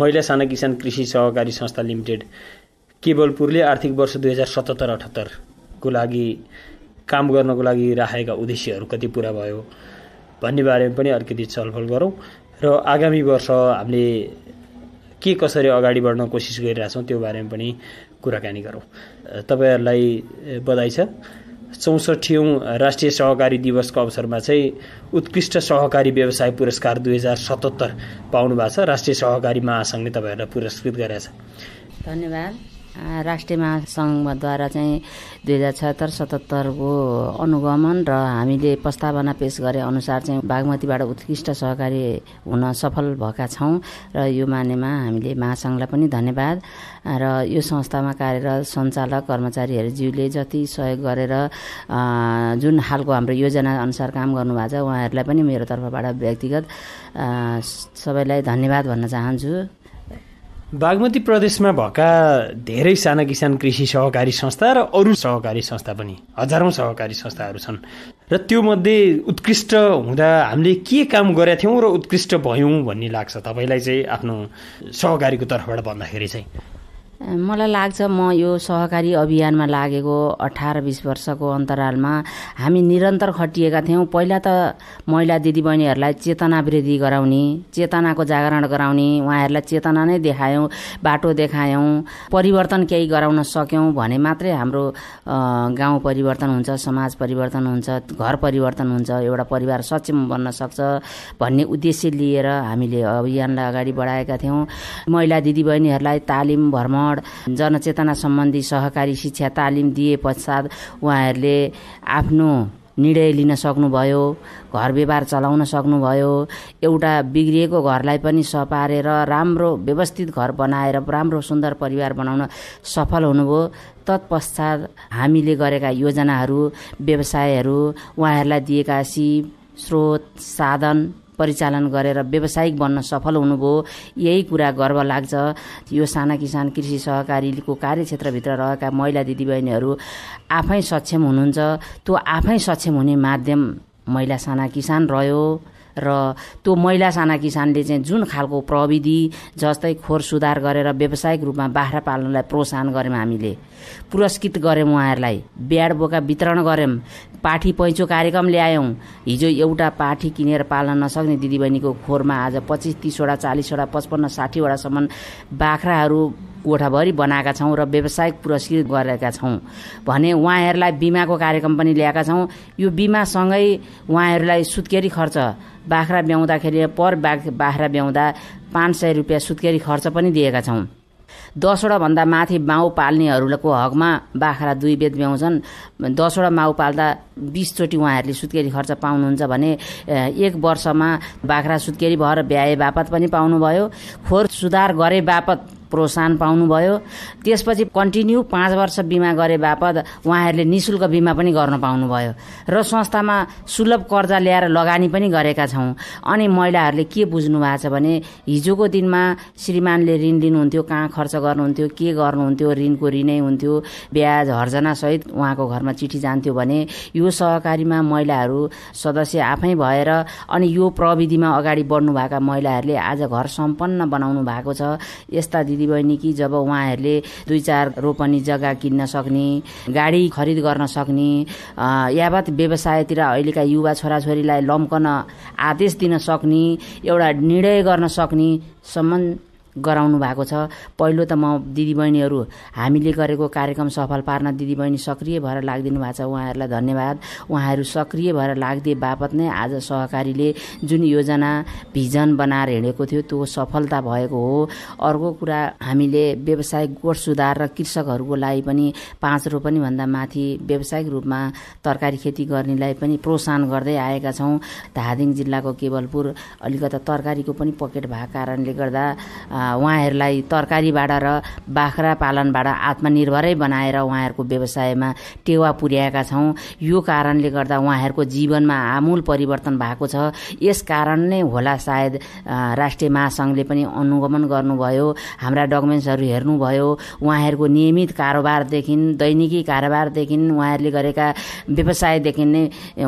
महिला साना किसान कृषि सहकारी संस्था लिमिटेड केवलपुरले आर्थिक वर्ष दुई हजार सतहत्तर अठहत्तरको लागि काम गर्नको लागि राखेका उद्देश्यहरू कति पुरा भयो भन्ने बारेमा पनि अलिकति छलफल गरौँ र आगामी वर्ष हामीले के कसरी अगाडि बढ्न कोसिस गरिरहेछौँ त्यो बारेमा पनि कुराकानी गरौँ तपाईँहरूलाई बधाई छ चौसठीौँ राष्ट्रिय सहकारी दिवसको अवसरमा चाहिँ उत्कृष्ट सहकारी व्यवसाय पुरस्कार दुई हजार सतहत्तर पाउनु भएको छ राष्ट्रिय सहकारी महासङ्घले तपाईँहरूलाई पुरस्कृत छ धन्यवाद राष्ट्रिय महासङ्घद्वारा चाहिँ दुई हजार छत्तर सतहत्तरको अनुगमन र हामीले प्रस्तावना पेस गरे अनुसार चाहिँ बागमतीबाट उत्कृष्ट सहकारी हुन सफल भएका छौँ र यो मानेमा हामीले महासङ्घलाई पनि धन्यवाद र यो संस्थामा कार्यरत सञ्चालक कर्मचारीहरूज्यूले जति सहयोग गरेर जुन हालको हाम्रो योजना अनुसार काम गर्नुभएको छ उहाँहरूलाई पनि मेरो तर्फबाट व्यक्तिगत सबैलाई धन्यवाद भन्न चाहन्छु बागमती प्रदेशमा भएका धेरै साना किसान कृषि सहकारी संस्था र अरू सहकारी संस्था पनि हजारौँ सहकारी संस्थाहरू छन् र त्योमध्ये उत्कृष्ट हुँदा हामीले के काम गरेका थियौँ र उत्कृष्ट भयौँ भन्ने लाग्छ तपाईँलाई चाहिँ आफ्नो सहकारीको तर्फबाट भन्दाखेरि चाहिँ मलाई लाग्छ म यो सहकारी अभियानमा लागेको अठार बिस वर्षको अन्तरालमा हामी निरन्तर खटिएका थियौँ पहिला त महिला दिदीबहिनीहरूलाई चेतना वृद्धि गराउने चेतनाको जागरण गराउने उहाँहरूलाई चेतना नै देखायौँ बाटो देखायौँ परिवर्तन केही गराउन सक्यौँ भने मात्रै हाम्रो गाउँ परिवर्तन हुन्छ समाज परिवर्तन हुन्छ घर परिवर्तन हुन्छ एउटा परिवार सक्षम बन्न सक्छ भन्ने उद्देश्य लिएर हामीले अभियानलाई अगाडि बढाएका थियौँ महिला दिदीबहिनीहरूलाई तालिम भ्रमण प्रशिक्षण जनचेतना सम्बन्धी सहकारी शिक्षा तालिम दिए पश्चात उहाँहरूले आफ्नो निर्णय लिन सक्नुभयो घर व्यवहार चलाउन सक्नुभयो एउटा बिग्रिएको घरलाई पनि सपारेर राम्रो व्यवस्थित घर बनाएर राम्रो सुन्दर परिवार बनाउन सफल हुनुभयो तत्पश्चात हामीले गरेका योजनाहरू व्यवसायहरू उहाँहरूलाई दिएका सिप स्रोत साधन परिचालन गरेर व्यावसायिक बन्न सफल हुनुभयो यही कुरा गर्व लाग्छ यो साना किसान कृषि सहकारीको कार्यक्षेत्रभित्र रहेका महिला दिदीबहिनीहरू आफै सक्षम हुनुहुन्छ त्यो आफै सक्षम हुने माध्यम महिला साना किसान रह्यो र त्यो महिला साना किसानले चाहिँ जुन खालको प्रविधि जस्तै खोर सुधार गरेर व्यावसायिक रूपमा बाख्रा पाल्नलाई प्रोत्साहन गऱ्यौँ हामीले पुरस्कृत गऱ्यौँ उहाँहरूलाई ब्याड बोका वितरण गऱ्यौँ पाठी पैँचो कार्यक्रम ल्यायौँ हिजो एउटा पाठी किनेर पाल्न नसक्ने दिदीबहिनीको खोरमा आज पच्चिस तिसवटा चालिसवटा पचपन्न साठीवटासम्म बाख्राहरू कोठाभरि बनाएका छौँ र व्यावसायिक पुरस्कृत गरेका छौँ भने उहाँहरूलाई बिमाको कार्यक्रम पनि ल्याएका छौँ यो बिमासँगै उहाँहरूलाई सुत्केरी खर्च बाख्रा ब्याउँदाखेरि पर बाख बाख्रा ब्याउँदा पाँच सय रुपियाँ सुत्केरी खर्च पनि दिएका छौँ दसवटा भन्दा माथि माउ पाल्नेहरूको हकमा बाख्रा दुई बेद ब्याउँछन् दसवटा माउ पाल्दा बिसचोटि उहाँहरूले सुत्केरी खर्च पाउनुहुन्छ भने एक वर्षमा बाख्रा सुत्केरी भएर ब्याए बापत पनि पाउनुभयो खोर सुधार गरे बापत प्रोत्साहन पाउनुभयो त्यसपछि कन्टिन्यू पाँच वर्ष बिमा गरे बापत उहाँहरूले नि शुल्क बिमा पनि गर्न पाउनुभयो र संस्थामा सुलभ कर्जा ल्याएर लगानी पनि गरेका छौँ अनि महिलाहरूले के बुझ्नु भएको छ भने हिजोको दिनमा श्रीमानले ऋण लिनुहुन्थ्यो कहाँ खर्च गर्नुहुन्थ्यो के गर्नुहुन्थ्यो ऋणको ऋणै हुन्थ्यो ब्याज हर्जनासहित उहाँको घरमा चिठी जान्थ्यो भने यो सहकारीमा महिलाहरू सदस्य आफै भएर अनि यो प्रविधिमा अगाडि बढ्नुभएका महिलाहरूले आज घर सम्पन्न बनाउनु भएको छ यस्ता दिदी दिदीबहिनी कि जब उहाँहरूले दुई चार रोपनी जग्गा किन्न सक्ने गाडी खरिद गर्न सक्ने यावत व्यवसायतिर अहिलेका युवा छोराछोरीलाई लम्कन आदेश दिन सक्ने एउटा निर्णय गर्न सक्ने सम्म गराउनु भएको छ पहिलो त म दिदीबहिनीहरू हामीले गरेको कार्यक्रम सफल पार्न दिदीबहिनी सक्रिय भएर लागिदिनु भएको छ उहाँहरूलाई धन्यवाद उहाँहरू सक्रिय भएर लागिदिए बापत नै आज सहकारीले जुन योजना भिजन बनाएर हिँडेको थियो त्यो सफलता भएको हो अर्को कुरा हामीले व्यावसायिक गोठ सुधार र कृषकहरूको लागि पनि पाँच रोपनी भन्दा माथि व्यावसायिक रूपमा तरकारी खेती गर्नेलाई पनि प्रोत्साहन गर्दै आएका छौँ धादिङ जिल्लाको केवलपुर अलिकता तरकारीको पनि पकेट भएको कारणले गर्दा उहाँहरूलाई तरकारीबाट र बाख्रा पालनबाट आत्मनिर्भरै बनाएर उहाँहरूको व्यवसायमा टेवा पुर्याएका छौँ यो कारणले गर्दा उहाँहरूको जीवनमा आमूल परिवर्तन भएको छ यस कारण नै होला सायद राष्ट्रिय महासङ्घले पनि अनुगमन गर्नुभयो हाम्रा डकुमेन्ट्सहरू हेर्नुभयो उहाँहरूको नियमित कारोबारदेखि दैनिकी कारोबारदेखि उहाँहरूले गरेका व्यवसायदेखि नै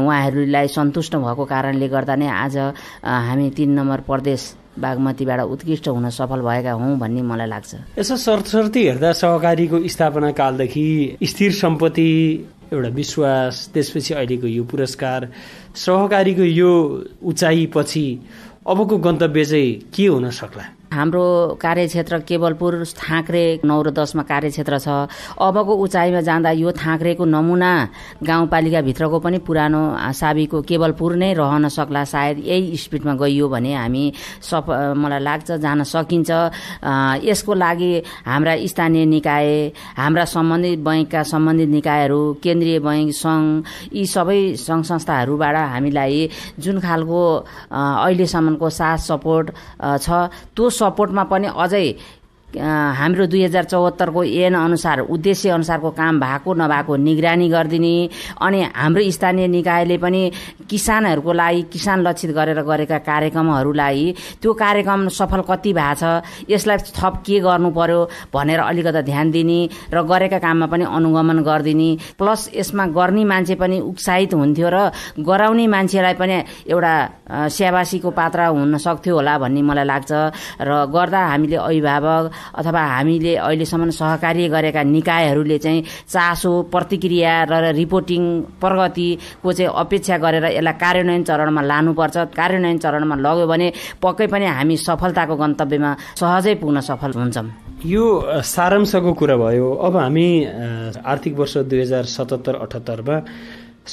उहाँहरूलाई सन्तुष्ट भएको कारणले गर्दा नै आज हामी तिन नम्बर प्रदेश बागमतीबाट उत्कृष्ट हुन सफल भएका हौँ भन्ने मलाई लाग्छ यसो सरसर्ती हेर्दा सहकारीको स्थापना कालदेखि स्थिर सम्पत्ति एउटा विश्वास त्यसपछि अहिलेको यो पुरस्कार सहकारीको यो उचाइपछि अबको गन्तव्य चाहिँ के हुन सक्ला हाम्रो कार्यक्षेत्र केवलपुर थाँक्रे नौ र दसमा कार्यक्षेत्र छ अबको उचाइमा जाँदा यो थाँक्रेको नमुना गाउँपालिकाभित्रको पनि पुरानो साबीको केवलपुर नै रहन सक्ला सायद यही स्पिडमा गइयो भने हामी सफ मलाई लाग्छ जान सकिन्छ यसको लागि हाम्रा स्थानीय निकाय हाम्रा सम्बन्धित बैङ्कका सम्बन्धित निकायहरू केन्द्रीय बैङ्क सङ्घ यी सबै सङ्घ संस्थाहरूबाट हामीलाई जुन खालको अहिलेसम्मको साथ सपोर्ट छ त्यो सपोर्टमा पनि अझै हाम्रो दुई हजार चौहत्तरको एन अनुसार उद्देश्य अनुसारको काम भएको नभएको निगरानी गरिदिने अनि हाम्रो स्थानीय निकायले पनि किसानहरूको लागि किसान लक्षित गरेर गरेका कार्यक्रमहरूलाई त्यो कार्यक्रम सफल कति भएको छ यसलाई थप के गर्नु पर्यो भनेर अलिकता ध्यान दिने र गरेका काममा पनि अनुगमन गरिदिने प्लस यसमा गर्ने मान्छे पनि उत्साहित हुन्थ्यो र गराउने मान्छेलाई पनि एउटा सेवासीको पात्र हुन सक्थ्यो होला भन्ने मलाई लाग्छ र गर्दा हामीले अभिभावक अथवा हामीले अहिलेसम्म सहकार्य गरेका निकायहरूले चाहिँ चासो प्रतिक्रिया र रिपोर्टिङ प्रगतिको चाहिँ अपेक्षा गरेर यसलाई कार्यान्वयन चरणमा लानुपर्छ कार्यान्वयन चरणमा लग्यो भने पक्कै पनि हामी सफलताको गन्तव्यमा सहजै पुग्न सफल हुन्छौँ यो सारांशको कुरा भयो अब हामी आर्थिक वर्ष दुई हजार सतहत्तर अठहत्तरमा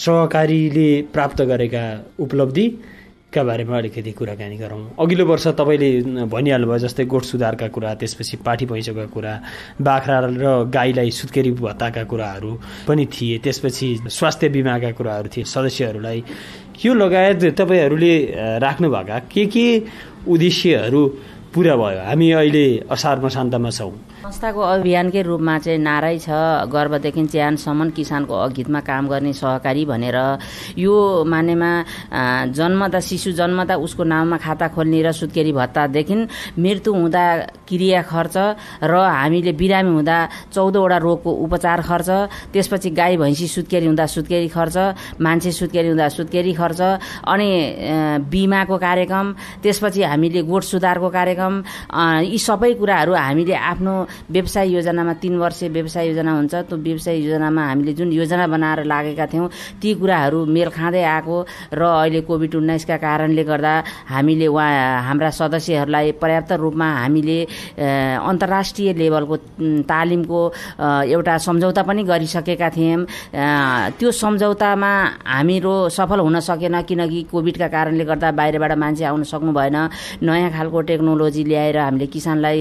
सहकारीले प्राप्त गरेका उपलब्धि का बारेमा अलिकति कुराकानी गरौँ अघिल्लो वर्ष तपाईँले भनिहाल्नुभयो जस्तै गोठ सुधारका कुरा त्यसपछि पाठी भैँसोका कुरा बाख्रा र गाईलाई सुत्केरी भत्ताका कुराहरू पनि थिए त्यसपछि स्वास्थ्य बिमाका कुराहरू थिए सदस्यहरूलाई यो लगायत तपाईँहरूले राख्नुभएका के के उद्देश्यहरू पुरा भयो हामी अहिले असार मसान्तमा छौँ संस्थाको अभियानकै रूपमा चाहिँ नारै छ गर्भदेखि च्यानसम्म किसानको अघितमा काम गर्ने सहकारी भनेर यो मानेमा जन्मदा शिशु जन्मदा उसको नाममा खाता खोल्ने र सुत्केरी भत्तादेखि मृत्यु हुँदा क्रिया खर्च र हामीले बिरामी हुँदा चौधवटा रोगको उपचार खर्च त्यसपछि गाई भैँसी सुत्केरी हुँदा सुत्केरी खर्च मान्छे सुत्केरी हुँदा सुत्केरी खर्च अनि बिमाको कार्यक्रम त्यसपछि हामीले गोठ सुधारको कार्यक्रम यी सबै कुराहरू हामीले आफ्नो व्यवसाय योजनामा तिन वर्ष व्यवसाय योजना हुन्छ त्यो व्यवसाय योजनामा हामीले जुन योजना बनाएर लागेका थियौँ ती कुराहरू मेल खाँदै आएको र अहिले कोभिड उन्नाइसका कारणले गर्दा हामीले उहाँ हाम्रा सदस्यहरूलाई पर्याप्त रूपमा हामीले अन्तर्राष्ट्रिय लेभलको तालिमको एउटा सम्झौता पनि गरिसकेका थियौँ त्यो सम्झौतामा हामीहरू सफल हुन सकेन किनकि कोभिडका कारणले गर्दा बाहिरबाट मान्छे आउन सक्नु भएन नयाँ खालको टेक्नोलोजी ल्याएर हामीले किसानलाई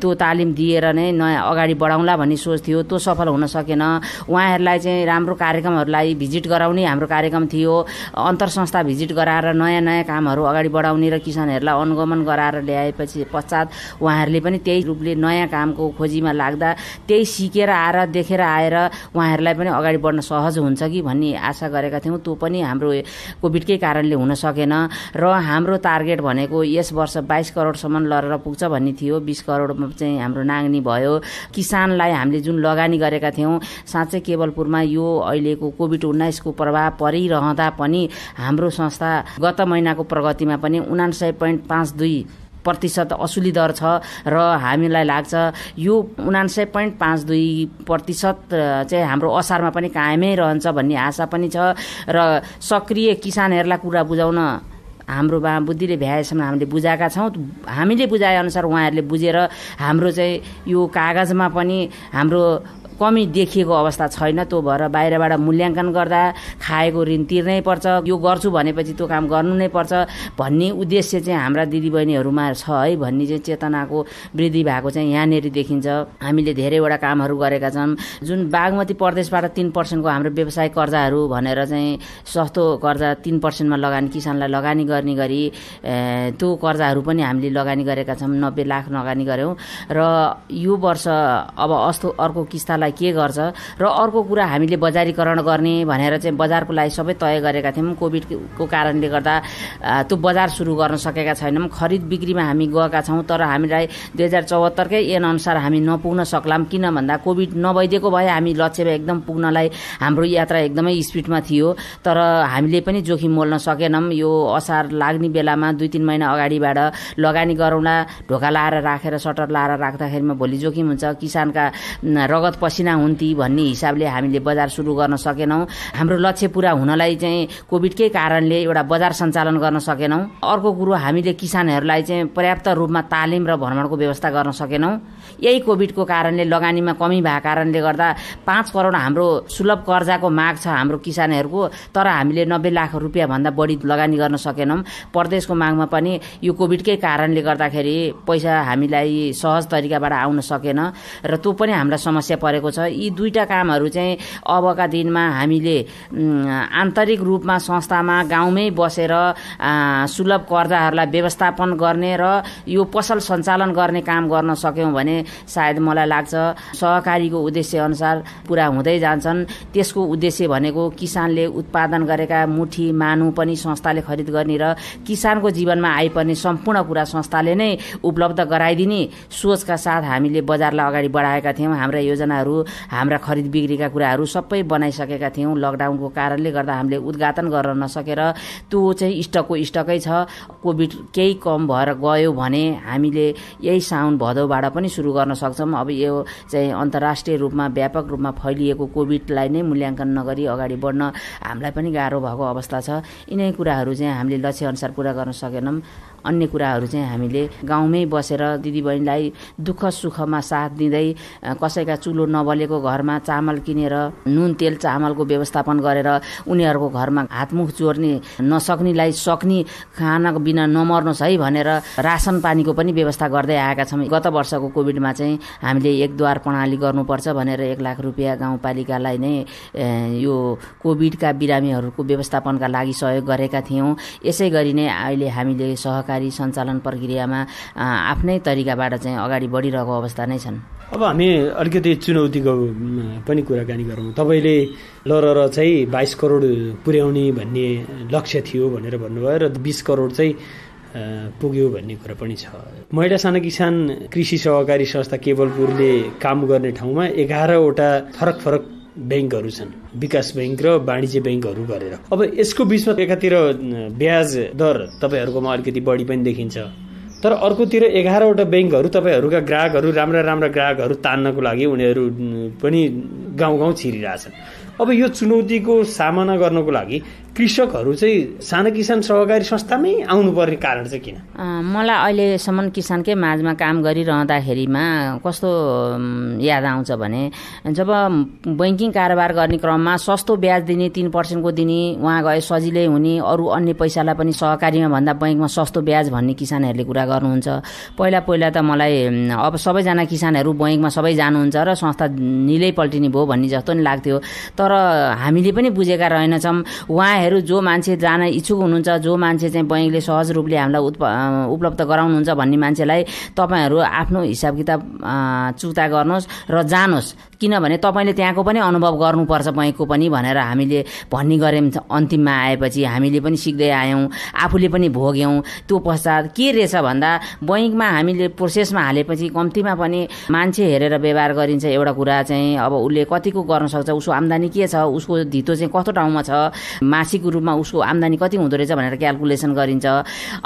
त्यो तालिम दिए लिएर नै नयाँ अगाडि बढाउँला भन्ने सोच थियो त्यो सफल हुन सकेन उहाँहरूलाई चाहिँ राम्रो कार्यक्रमहरूलाई भिजिट गराउने हाम्रो कार्यक्रम थियो अन्तर संस्था भिजिट गराएर नयाँ नयाँ कामहरू अगाडि बढाउने र किसानहरूलाई अनुगमन गराएर ल्याएपछि पश्चात उहाँहरूले पनि त्यही रूपले नयाँ कामको खोजीमा लाग्दा त्यही सिकेर आएर देखेर आएर उहाँहरूलाई पनि अगाडि बढ्न सहज हुन्छ कि भन्ने आशा गरेका थियौँ त्यो पनि हाम्रो कोभिडकै कारणले हुन सकेन र हाम्रो टार्गेट भनेको यस वर्ष बाइस करोडसम्म लडेर पुग्छ भन्ने थियो बिस करोडमा चाहिँ हाम्रो नाङ लगानी भयो किसानलाई हामीले जुन लगानी गरेका थियौँ साँच्चै केवलपुरमा यो अहिलेको कोभिड उन्नाइसको प्रभाव परिरहँदा पनि हाम्रो संस्था गत महिनाको प्रगतिमा पनि उनान्सय पोइन्ट पाँच दुई प्रतिशत असुली दर छ र हामीलाई लाग्छ यो उनान्सय पोइन्ट पाँच दुई प्रतिशत चाहिँ हाम्रो असारमा पनि कायमै रहन्छ भन्ने आशा पनि छ र सक्रिय किसानहरूलाई कुरा बुझाउन हाम्रो बुद्धिले भ्याएसम्म हामीले बुझाएका छौँ हामीले बुझाएअनुसार उहाँहरूले बुझेर हाम्रो चाहिँ यो कागजमा पनि हाम्रो कमी देखिएको अवस्था छैन त्यो भएर बाहिरबाट मूल्याङ्कन गर्दा खाएको ऋण तिर्नै पर्छ यो गर्छु भनेपछि त्यो काम गर्नु नै पर्छ भन्ने उद्देश्य चाहिँ हाम्रा दिदीबहिनीहरूमा छ है भन्ने चाहिँ चेतनाको वृद्धि भएको चाहिँ यहाँनिर देखिन्छ हामीले धेरैवटा कामहरू गरेका छौँ जुन बागमती प्रदेशबाट तिन पर्सेन्टको हाम्रो व्यवसाय कर्जाहरू भनेर चाहिँ सस्तो कर्जा तिन पर्सेन्टमा लगानी किसानलाई लगानी गर्ने गरी त्यो कर्जाहरू पनि हामीले लगानी गरेका छौँ नब्बे लाख लगानी गऱ्यौँ र यो वर्ष अब अस्तो अर्को किस्तालाई के गर्छ र अर्को कुरा हामीले बजारीकरण गर्ने भनेर चाहिँ बजारको लागि सबै तय गरेका थियौँ कोभिडको कारणले गर्दा त्यो बजार सुरु गर्न सकेका छैनौँ खरिद बिक्रीमा हामी गएका छौँ तर हामीलाई दुई हजार चौहत्तरकै एनअनुसार हामी नपुग्न सक्लाम किन भन्दा कोभिड नभइदिएको भए हामी लक्ष्यमा एकदम पुग्नलाई हाम्रो यात्रा एकदमै स्पिडमा थियो तर हामीले पनि जोखिम मोल्न सकेनौँ यो असार लाग्ने बेलामा दुई तिन महिना अगाडिबाट लगानी गरौँला ढोका लाएर राखेर सटर लाएर राख्दाखेरिमा भोलि जोखिम हुन्छ किसानका रगत पसि पसिना हुन्थी भन्ने हिसाबले हामीले बजार सुरु गर्न सकेनौँ हाम्रो लक्ष्य पुरा हुनलाई चाहिँ कोभिडकै कारणले एउटा बजार सञ्चालन गर्न सकेनौँ अर्को कुरो हामीले किसानहरूलाई चाहिँ पर्याप्त रूपमा तालिम र भ्रमणको व्यवस्था गर्न सकेनौँ यही कोभिडको कारणले लगानीमा कमी भएको कारणले गर्दा पाँच करोड हाम्रो सुलभ कर्जाको माग छ हाम्रो किसानहरूको तर हामीले नब्बे लाख रुपियाँभन्दा बढी लगानी गर्न सकेनौँ परदेशको मागमा पनि यो कोभिडकै कारणले गर्दाखेरि पैसा हामीलाई सहज तरिकाबाट आउन सकेन र त्यो पनि हामीलाई समस्या परेको छ यी दुईवटा कामहरू चाहिँ अबका दिनमा हामीले आन्तरिक रूपमा संस्थामा गाउँमै बसेर सुलभ कर्जाहरूलाई व्यवस्थापन गर्ने र यो पसल सञ्चालन गर्ने काम गर्न सक्यौँ भने सायद मलाई लाग्छ सहकारीको उद्देश्य अनुसार पुरा हुँदै जान्छन् त्यसको उद्देश्य भनेको किसानले उत्पादन गरेका मुठी मानु पनि संस्थाले खरिद गर्ने र किसानको जीवनमा आइपर्ने सम्पूर्ण कुरा संस्थाले नै उपलब्ध गराइदिने सोचका साथ हामीले बजारलाई अगाडि बढाएका थियौँ हाम्रा योजनाहरू हाम्रा खरिद बिक्रीका कुराहरू सबै बनाइसकेका थियौँ लकडाउनको कारणले गर्दा हामीले उद्घाटन गर्न नसकेर त्यो चाहिँ स्टकको स्टकै छ कोभिड केही कम भएर गयो भने हामीले यही साउन भदौबाट पनि सुरु गर्न सक्छौँ अब यो चाहिँ अन्तर्राष्ट्रिय रूपमा व्यापक रूपमा फैलिएको कोभिडलाई नै मूल्याङ्कन नगरी अगाडि बढ्न हामीलाई पनि गाह्रो भएको अवस्था छ यिनै कुराहरू चाहिँ हामीले लक्ष्यअनुसार पुरा गर्न सकेनौँ अन्य कुराहरू चाहिँ हामीले गाउँमै बसेर दिदीबहिनीलाई दुःख सुखमा साथ दिँदै कसैका चुलो नबलेको घरमा चामल किनेर नुन तेल चामलको व्यवस्थापन गरेर उनीहरूको घरमा हातमुख चोर्ने नसक्नेलाई सक्ने खाना बिना नमर्नुहोस् है भनेर रासन पानीको पनि व्यवस्था गर्दै आएका छौँ गत वर्षको कोभिडमा चाहिँ हामीले एकद्वार प्रणाली गर्नुपर्छ भनेर एक लाख रुपियाँ गाउँपालिकालाई नै यो कोभिडका बिरामीहरूको व्यवस्थापनका लागि सहयोग गरेका थियौँ यसै गरी नै अहिले हामीले सहकारी सहकारी सञ्चालन प्रक्रियामा आफ्नै तरिकाबाट चाहिँ अगाडि बढिरहेको अवस्था नै छन् अब हामी अलिकति चुनौतीको पनि कुराकानी गरौँ तपाईँले ल र चाहिँ बाइस करोड पुर्याउने भन्ने लक्ष्य थियो भनेर भन्नुभयो र बिस करोड चाहिँ पुग्यो भन्ने कुरा पनि छ महिला साना किसान कृषि सहकारी संस्था केवलपुरले काम गर्ने ठाउँमा एघारवटा फरक फरक ब्याङ्कहरू छन् विकास ब्याङ्क र वाणिज्य ब्याङ्कहरू गरेर अब यसको बिचमा एकातिर ब्याज दर तपाईँहरूकोमा अलिकति बढी पनि देखिन्छ तर अर्कोतिर एघारवटा ब्याङ्कहरू तपाईँहरूका ग्राहकहरू राम्रा राम्रा ग्राहकहरू तान्नको लागि उनीहरू पनि गाउँ गाउँ छिरिरहेछन् अब यो चुनौतीको सामना गर्नको लागि कृषकहरू चाहिँ साना किसान सहकारी संस्थामै आउनुपर्ने कारण चाहिँ किन मलाई अहिलेसम्म किसानकै माझमा काम गरिरहँदाखेरिमा कस्तो याद आउँछ भने जब बैङ्किङ कारोबार गर्ने क्रममा सस्तो ब्याज दिने तिन पर्सेन्टको दिने उहाँ गए सजिलै हुने अरू अन्य पैसालाई पनि सहकारीमा भन्दा बैङ्कमा सस्तो ब्याज भन्ने किसानहरूले कुरा गर्नुहुन्छ पहिला पहिला त मलाई अब सबैजना किसानहरू बैङ्कमा सबै जानुहुन्छ र संस्था निलै पल्टिने भयो भन्ने जस्तो नि लाग्थ्यो तर हामीले पनि बुझेका रहेनछौँ उहाँहरू तपाईँहरू जो मान्छे जान इच्छुक हुनुहुन्छ जो मान्छे चाहिँ बैङ्कले सहज रूपले हामीलाई उत्प उपलब्ध गराउनुहुन्छ भन्ने मान्छेलाई तपाईँहरू आफ्नो हिसाब किताब चुक्ता गर्नुहोस् र जानुहोस् किनभने तपाईँले त्यहाँको पनि अनुभव गर्नुपर्छ बैङ्कको पनि भनेर हामीले भन्ने गऱ्यौँ अन्तिममा आएपछि हामीले पनि सिक्दै आयौँ आफूले पनि भोग्यौँ त्यो पश्चात के रहेछ भन्दा बैङ्कमा हामीले प्रोसेसमा हालेपछि कम्तीमा पनि मान्छे हेरेर व्यवहार गरिन्छ एउटा कुरा चाहिँ अब उसले कतिको गर्न सक्छ उसको आम्दानी के छ उसको धितो चाहिँ कस्तो ठाउँमा छ मासिक रूपमा उसको आम्दानी कति हुँदो रहेछ भनेर क्यालकुलेसन गरिन्छ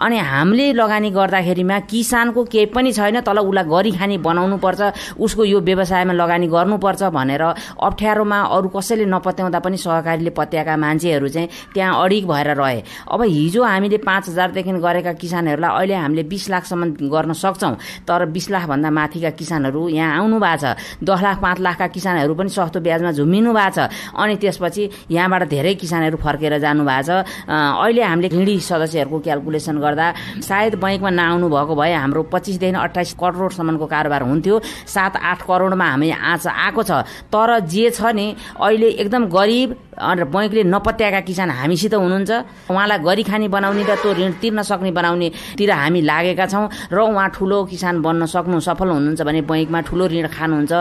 अनि हामीले लगानी गर्दाखेरिमा किसानको केही पनि छैन तल उसलाई गरिखाने बनाउनुपर्छ उसको यो व्यवसायमा लगानी गर्नु गर्नुपर्छ भनेर अप्ठ्यारोमा अरू कसैले नपत्याउँदा पनि सहकारीले पत्याएका मान्छेहरू चाहिँ त्यहाँ अडिक भएर रहे अब हिजो हामीले पाँच हजारदेखि गरेका किसानहरूलाई अहिले हामीले बिस लाखसम्म गर्न सक्छौँ तर बिस लाखभन्दा माथिका किसानहरू यहाँ आउनु भएको छ दस लाख पाँच लाखका किसानहरू पनि सस्तो ब्याजमा झुमिनु भएको छ अनि त्यसपछि यहाँबाट धेरै किसानहरू फर्केर जानु भएको छ अहिले हामीले हिँडी सदस्यहरूको क्यालकुलेसन गर्दा सायद बैङ्कमा नआउनु भएको भए हाम्रो पच्चिसदेखि अट्ठाइस करोडसम्मको कारोबार हुन्थ्यो सात आठ करोडमा हामी आज आएको छ तर जे छ नि अहिले एकदम गरिब र बैङ्कले नपत्याएका किसान हामीसित हुनुहुन्छ उहाँलाई गरिखानी बनाउने र त्यो ऋण तिर्न सक्ने बनाउनेतिर हामी लागेका छौँ र उहाँ ठुलो किसान बन्न सक्नु सफल हुनुहुन्छ भने बैङ्कमा ठुलो ऋण खानुहुन्छ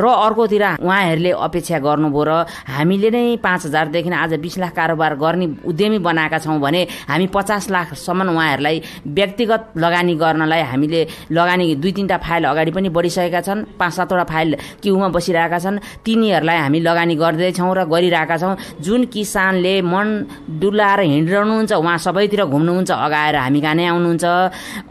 र अर्कोतिर उहाँहरूले अपेक्षा गर्नुभयो र हामीले नै पाँच हजारदेखि आज बिस लाख कारोबार गर्ने उद्यमी बनाएका छौँ भने हामी पचास लाखसम्म उहाँहरूलाई व्यक्तिगत लगानी गर्नलाई हामीले लगानी दुई तिनवटा फाइल अगाडि पनि बढिसकेका छन् पाँच सातवटा फाइल क्युमा बसिरहेका छन् तिनीहरूलाई हामी लगानी गर्दैछौँ र गरिरहेका छौँ जुन किसानले मन डुलाएर हिँडिरहनुहुन्छ उहाँ सबैतिर घुम्नुहुन्छ अगाएर हामी कहाँ नै आउनुहुन्छ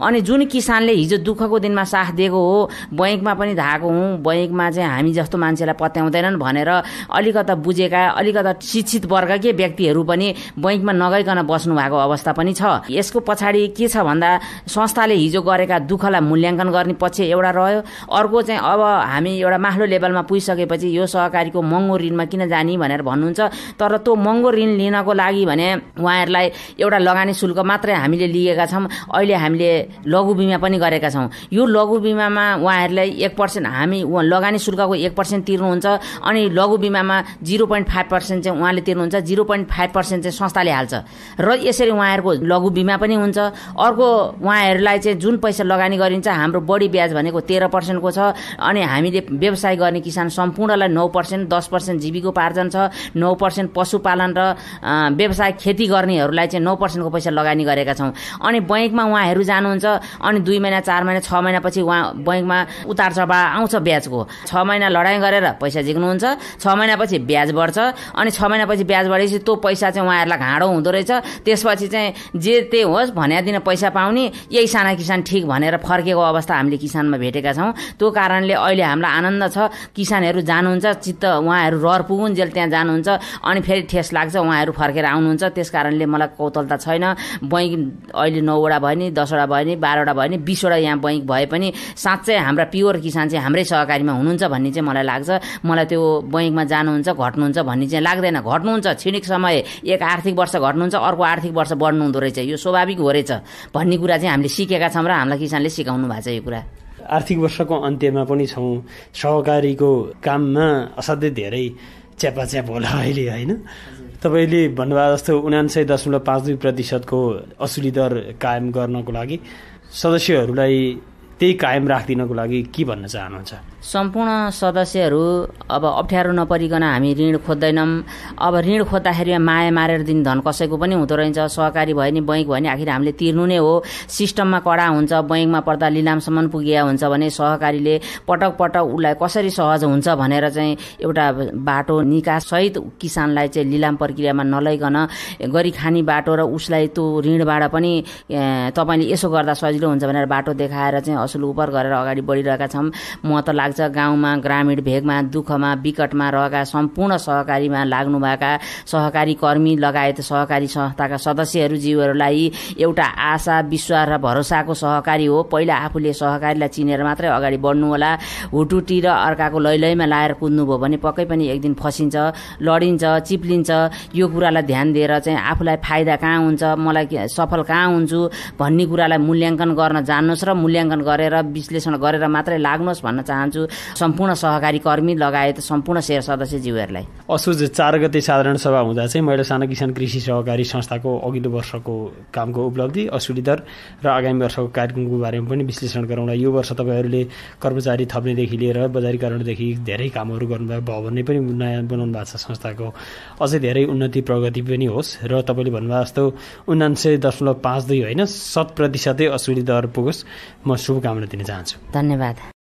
अनि जुन किसानले हिजो दुःखको दिनमा साथ दिएको हो बैङ्कमा पनि धाएको हुँ बैङ्कमा चाहिँ हामी जस्तो मान्छेलाई पत्याउँदैनन् भनेर अलिकता बुझेका अलिकता शिक्षित वर्गकै व्यक्तिहरू पनि बैङ्कमा नगइकन बस्नु भएको अवस्था पनि छ यसको पछाडि के छ भन्दा संस्थाले हिजो गरेका दुःखलाई मूल्याङ्कन गर्ने पक्ष एउटा रह्यो अर्को चाहिँ अब हामी एउटा माथिल्लो लेभलमा पुगिसकेपछि यो सहकारीको महँगो ऋणमा किन जाने भनेर भन्नुहुन्छ तर त्यो महँगो ऋण लिनको लागि भने उहाँहरूलाई एउटा लगानी शुल्क मात्रै हामीले लिएका छौँ अहिले हामीले लघु बिमा पनि गरेका छौँ यो लघु बिमामा उहाँहरूलाई एक पर्सेन्ट हामी लगानी शुल्कको एक पर्सेन्ट तिर्नुहुन्छ अनि लघु बिमामा जिरो पोइन्ट फाइभ पर्सेन्ट चाहिँ उहाँले तिर्नुहुन्छ जिरो पोइन्ट फाइभ पर्सेन्ट चाहिँ संस्थाले हाल्छ र यसरी उहाँहरूको लघु बिमा पनि हुन्छ अर्को उहाँहरूलाई चाहिँ जुन पैसा लगानी गरिन्छ हाम्रो बढी ब्याज भनेको तेह्र पर्सेन्टको छ अनि हामीले व्यवसाय गर्ने किसान सम्पूर्णलाई नौ पर्सेन्ट दस पर्सेन्ट जीविकोपार्जन छ नौ पर्सेन्ट पर्सेन्ट पशुपालन र व्यवसाय खेती गर्नेहरूलाई चाहिँ नौ पर्सेन्टको पैसा लगानी गरेका छौँ अनि बैङ्कमा उहाँहरू जानुहुन्छ अनि दुई महिना चार महिना छ महिनापछि उहाँ बैङ्कमा उतार चढाव आउँछ ब्याजको छ महिना लडाइँ गरेर पैसा झिक्नुहुन्छ छ महिनापछि ब्याज बढ्छ अनि छ महिनापछि ब्याज बढेपछि त्यो पैसा चाहिँ उहाँहरूलाई घाँडो हुँदो रहेछ त्यसपछि चाहिँ जे त्यही होस् भन्यादिन दिन पैसा पाउने यही साना किसान ठिक भनेर फर्केको अवस्था हामीले किसानमा भेटेका छौँ त्यो कारणले अहिले हामीलाई आनन्द छ किसानहरू जानुहुन्छ चित्त उहाँहरू रहर पुगुन्जेल त्यहाँ जानुहुन्छ अनि फेरि ठेस लाग्छ उहाँहरू फर्केर आउनुहुन्छ त्यस कारणले मलाई कौतलता छैन बैङ्क अहिले नौवटा भयो नि दसवटा भयो नि बाह्रवटा भयो नि बिसवटा यहाँ बैङ्क भए पनि साँच्चै हाम्रा प्योर किसान चाहिँ हाम्रै सहकारीमा हुनुहुन्छ भन्ने चाहिँ मलाई लाग्छ मलाई त्यो बैङ्कमा जानुहुन्छ घट्नुहुन्छ भन्ने चाहिँ लाग्दैन घट्नुहुन्छ छिणिक समय एक आर्थिक वर्ष घट्नुहुन्छ अर्को आर्थिक वर्ष बढ्नु हुँदो रहेछ यो स्वाभाविक हो रहेछ भन्ने कुरा चाहिँ हामीले सिकेका छौँ र हामीलाई किसानले सिकाउनु भएको छ यो कुरा आर्थिक वर्षको अन्त्यमा पनि छौँ सहकारीको काममा असाध्यै धेरै च्यापाच्याप होला अहिले होइन तपाईँले भन्नुभयो जस्तो उनान्सय दशमलव पाँच दुई प्रतिशतको असुली दर कायम गर्नको लागि सदस्यहरूलाई त्यही कायम राखिदिनको लागि के भन्न चाहनुहुन्छ सम्पूर्ण सदस्यहरू अब अप्ठ्यारो नपरिकन हामी ऋण खोज्दैनौँ अब ऋण खोज्दाखेरि माया मारेर दिन धन कसैको पनि हुँदो रहेछ सहकारी भयो नि बैङ्क भयो भने आखिर हामीले तिर्नु नै हो सिस्टममा कडा हुन्छ बैङ्कमा पर्दा लिलामसम्म पुगिया हुन्छ भने सहकारीले पटक पटक उसलाई कसरी सहज हुन्छ भनेर चाहिँ एउटा बाटो निकाससहित किसानलाई चाहिँ लिलाम प्रक्रियामा नलैकन गरी खाने बाटो र उसलाई त्यो ऋणबाट पनि तपाईँले यसो गर्दा सजिलो हुन्छ भनेर बाटो देखाएर चाहिँ असुल उपर गरेर अगाडि बढिरहेका छौँ म त लाग्छ लाग्छ गाउँमा ग्रामीण भेगमा दुःखमा विकटमा रहेका सम्पूर्ण सहकारीमा लाग्नुभएका सहकारी कर्मी लगायत सहकारी संस्थाका सदस्यहरू जीवहरूलाई एउटा आशा विश्वास र भरोसाको सहकारी हो पहिला आफूले सहकारीलाई चिनेर मात्रै अगाडि बढ्नु होला हुटुटी र अर्काको लैलैमा लाएर भयो भने पक्कै पनि एक दिन फसिन्छ लडिन्छ चिप्लिन्छ यो कुरालाई ध्यान दिएर चाहिँ आफूलाई फाइदा कहाँ हुन्छ मलाई सफल कहाँ हुन्छु भन्ने कुरालाई मूल्याङ्कन गर्न जान्नुहोस् र मूल्याङ्कन गरेर विश्लेषण गरेर मात्रै लाग्नुहोस् भन्न चाहन्छु सम्पूर्ण सहकारी कर्मी लगायत सम्पूर्ण सेयर सदस्यज्यूहरूलाई असोज चार गते साधारण सभा हुँदा चाहिँ मैले साना किसान कृषि सहकारी संस्थाको अघिल्लो वर्षको कामको उपलब्धि असुली दर र आगामी वर्षको कार्यक्रमको बारेमा पनि विश्लेषण गराउँदा यो वर्ष तपाईँहरूले कर्मचारी थप्नेदेखि लिएर बजारीकरणदेखि धेरै कामहरू गर्नुभयो नै पनि नयाँ बनाउनु भएको छ संस्थाको अझै धेरै उन्नति प्रगति पनि होस् र तपाईँले भन्नुभयो जस्तो उनान्सय दशमलव पाँच दुई होइन शत प्रतिशतै असुली दर पुगोस् म शुभकामना दिन चाहन्छु धन्यवाद